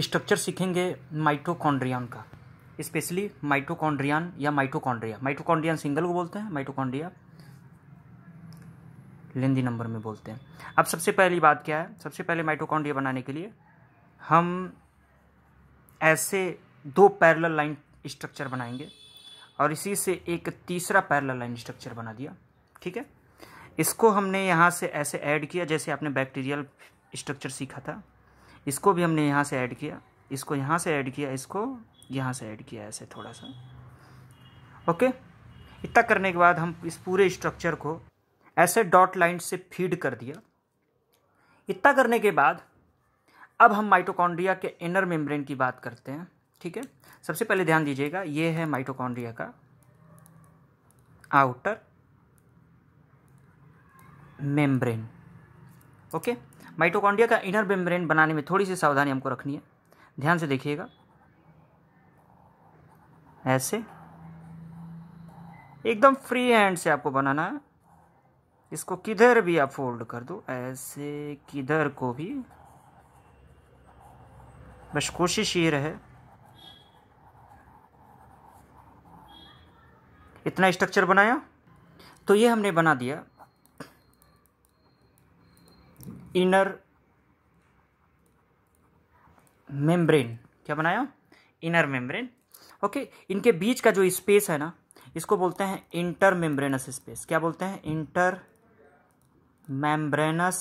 Structure सीखेंगे माइटोकॉन्ड्रियान का specially माइटोकॉन्ड्रियान या माइटोकॉन्ड्रिया माइटोकॉन्ड्रियान सिंगल को बोलते हैं माइटोकॉन्ड्रिया लेंदी नंबर में बोलते हैं अब सबसे पहली बात क्या है सबसे पहले माइटोकॉन्ड्रिया बनाने के लिए हम ऐसे दो पैरल लाइन स्ट्रक्चर बनाएंगे और इसी से एक तीसरा पैरल लाइन स्ट्रक्चर बना दिया ठीक है इसको हमने यहाँ से ऐसे ऐड किया जैसे आपने बैक्टीरियल स्ट्रक्चर सीखा था इसको भी हमने यहाँ से ऐड किया इसको यहाँ से ऐड किया इसको यहाँ से ऐड किया ऐसे थोड़ा सा ओके इतना करने के बाद हम इस पूरे स्ट्रक्चर को ऐसे डॉट लाइन से फीड कर दिया इतना करने के बाद अब हम माइटोकॉन्ड्रिया के इनर मेम्ब्रेन की बात करते हैं ठीक है सबसे पहले ध्यान दीजिएगा ये है माइटोकॉन्ड्रिया का outer membrane okay okay? Mitochondria का इनर मेम्ब्रेन बनाने में थोड़ी सी सावधानी हमको रखनी है ध्यान से देखिएगा ऐसे एकदम फ्री हैंड से आपको बनाना है इसको किधर भी आप फोल्ड कर दो ऐसे किधर को भी बस कोशिश ये रहे इतना स्ट्रक्चर बनाया तो ये हमने बना दिया इनर मेम्ब्रेन क्या बनाया इनर मेम्ब्रेन ओके इनके बीच का जो स्पेस है ना इसको बोलते हैं इंटर मेम्ब्रेनस स्पेस क्या बोलते हैं इंटर मेम्ब्रेनस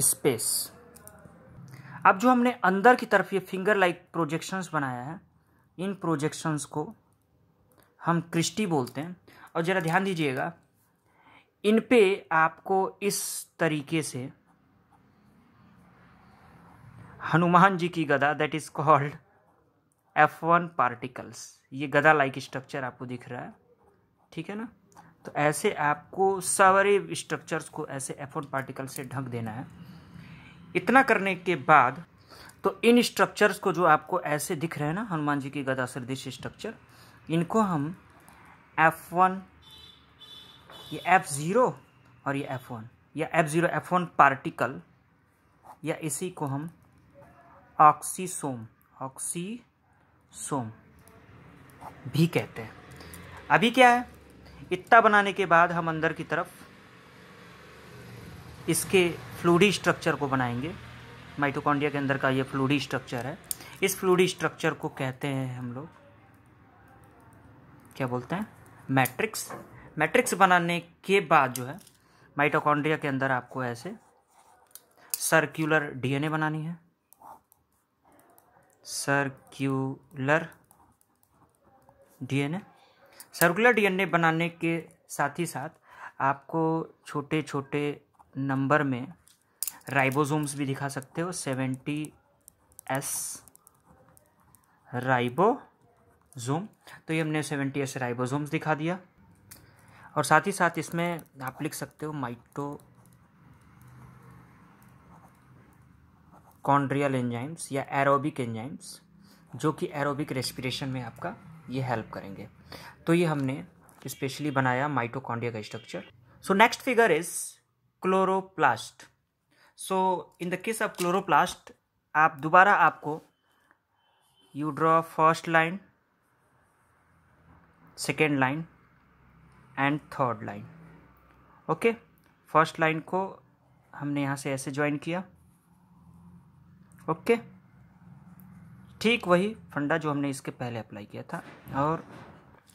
स्पेस अब जो हमने अंदर की तरफ ये फिंगर लाइक प्रोजेक्शंस बनाया है इन प्रोजेक्शंस को हम क्रिस्टी बोलते हैं और ज़रा ध्यान दीजिएगा इन पे आपको इस तरीके से हनुमान जी की गदा that is called F one particles ये गदा लाइक स्ट्रक्चर आपको दिख रहा है ठीक है ना तो ऐसे आपको सारे स्ट्रक्चर्स को ऐसे एफ वन पार्टिकल से ढक देना है इतना करने के बाद तो इन स्ट्रक्चर्स को जो आपको ऐसे दिख रहे हैं ना हनुमान जी की गदा सदृश स्ट्रक्चर इनको हम एफ वन ये एफ ज़ीरो और ये एफ वन या F zero F one particle या इसी को हम ऑक्सीसोम ऑक्सीसोम भी कहते हैं अभी क्या है इत्ता बनाने के बाद हम अंदर की तरफ इसके फ्लूडी स्ट्रक्चर को बनाएंगे माइटोकॉन्ड्रिया के अंदर का ये फ्लूडी स्ट्रक्चर है इस फ्लूडी स्ट्रक्चर को कहते हैं हम लोग क्या बोलते हैं मैट्रिक्स मैट्रिक्स बनाने के बाद जो है माइटोकॉन्ड्रिया के अंदर आपको ऐसे सर्क्यूलर डीएनए बनानी है सर्क्यूलर डीएनए सर्कुलर डीएनए बनाने के साथ ही साथ आपको छोटे छोटे नंबर में राइबोसोम्स भी दिखा सकते हो सेवेंटी एस राइबोसोम तो ये हमने सेवेंटी एस राइबोसोम्स दिखा दिया और साथ ही साथ इसमें आप लिख सकते हो माइटो कॉन्ड्रियल एंजाइम्स या एरोबिक एंजाइम्स जो कि एरोबिक रेस्पिरेशन में आपका ये हेल्प करेंगे तो ये हमने स्पेशली बनाया माइटोकॉन्ड्रिया का structure so next figure is chloroplast so in the case of chloroplast आप दोबारा आपको you draw first line second line and third line okay first line को हमने यहाँ से ऐसे ज्वाइन किया ओके ठीक वही फंडा जो हमने इसके पहले अप्लाई किया था और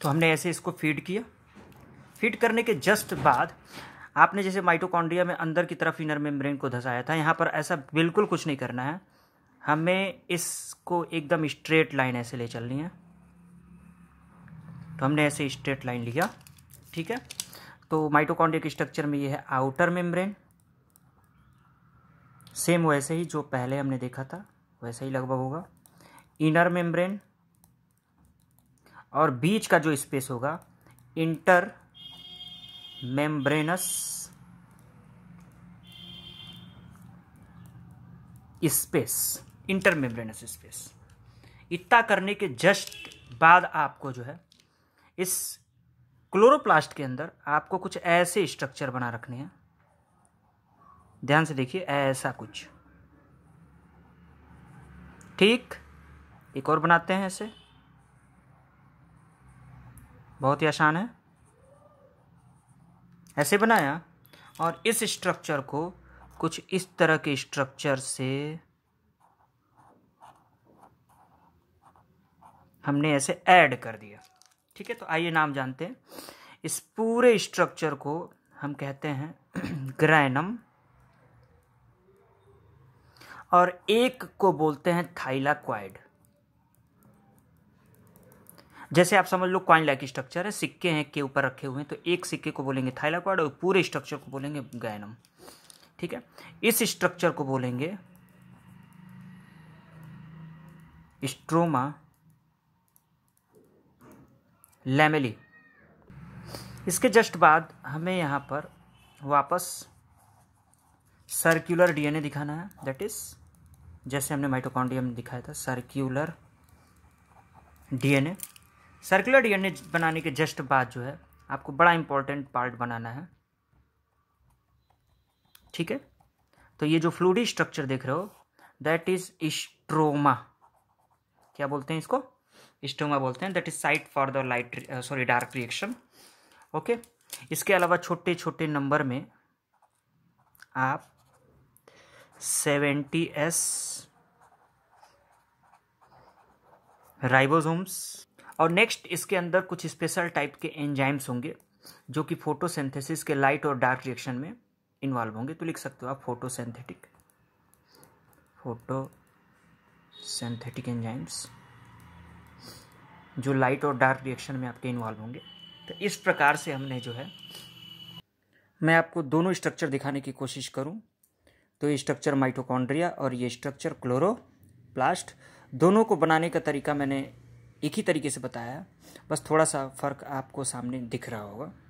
तो हमने ऐसे इसको फीड किया फीड करने के जस्ट बाद आपने जैसे माइटोकॉन्ड्रिया में अंदर की तरफ इनर मेम्ब्रेन को धसाया था यहाँ पर ऐसा बिल्कुल कुछ नहीं करना है हमें इसको एकदम स्ट्रेट लाइन ऐसे ले चलनी है तो हमने ऐसे स्ट्रेट लाइन लिया ठीक है तो माइटोकॉन्ड्रिया के स्ट्रक्चर में ये है आउटर मेम्ब्रेन सेम वैसे ही जो पहले हमने देखा था वैसे ही लगभग होगा इनर मेम्ब्रेन और बीच का जो स्पेस होगा inter membranous space inter membranous space इतना करने के जस्ट बाद आपको जो है इस क्लोरोप्लास्ट के अंदर आपको कुछ ऐसे स्ट्रक्चर बना रखने हैं ध्यान से देखिए ऐसा कुछ ठीक एक और बनाते हैं ऐसे बहुत ही आसान है ऐसे बनाया और इस स्ट्रक्चर को कुछ इस तरह के स्ट्रक्चर से हमने ऐसे ऐड कर दिया ठीक है तो आइए नाम जानते हैं इस पूरे स्ट्रक्चर को हम कहते हैं ग्रैनम और एक को बोलते हैं थाइलाक्वाइड जैसे आप समझ लो क्वाइन लाइक स्ट्रक्चर है सिक्के हैं के ऊपर रखे हुए हैं तो एक सिक्के को बोलेंगे थाइलाक्वाइड और पूरे स्ट्रक्चर को बोलेंगे ग्रैनम ठीक है इस स्ट्रक्चर को बोलेंगे स्ट्रोमा लेमेली इसके जस्ट बाद हमें यहाँ पर वापस सर्क्यूलर डीएनए दिखाना है दैट इज़ जैसे हमने माइटोकॉन्ड्रियम दिखाया था सर्क्यूलर डीएनए सर्कुलर डीएनए बनाने के जस्ट बाद जो है आपको बड़ा इंपॉर्टेंट पार्ट बनाना है ठीक है तो ये जो फ्लूडी स्ट्रक्चर देख रहे हो दैट इज स्ट्रोमा क्या बोलते हैं इसको स्टोमा बोलते हैं that is site for the light sorry dark reaction okay इसके अलावा छोटे छोटे नंबर में आप सेवेंटी एस राइबोसोम्स और नेक्स्ट इसके अंदर कुछ स्पेशल टाइप के एंजाइम्स होंगे जो कि फोटोसिंथेसिस के लाइट और डार्क रिएक्शन में इन्वॉल्व होंगे तो लिख सकते हो आप फोटोसिंथेटिक सेंथेटिक एंजाइम्स जो लाइट और डार्क रिएक्शन में आपके इन्वॉल्व होंगे तो इस प्रकार से हमने जो है मैं आपको दोनों स्ट्रक्चर दिखाने की कोशिश करूं तो ये स्ट्रक्चर माइटोकॉन्ड्रिया और ये स्ट्रक्चर क्लोरोप्लास्ट दोनों को बनाने का तरीका मैंने एक ही तरीके से बताया बस थोड़ा सा फ़र्क आपको सामने दिख रहा होगा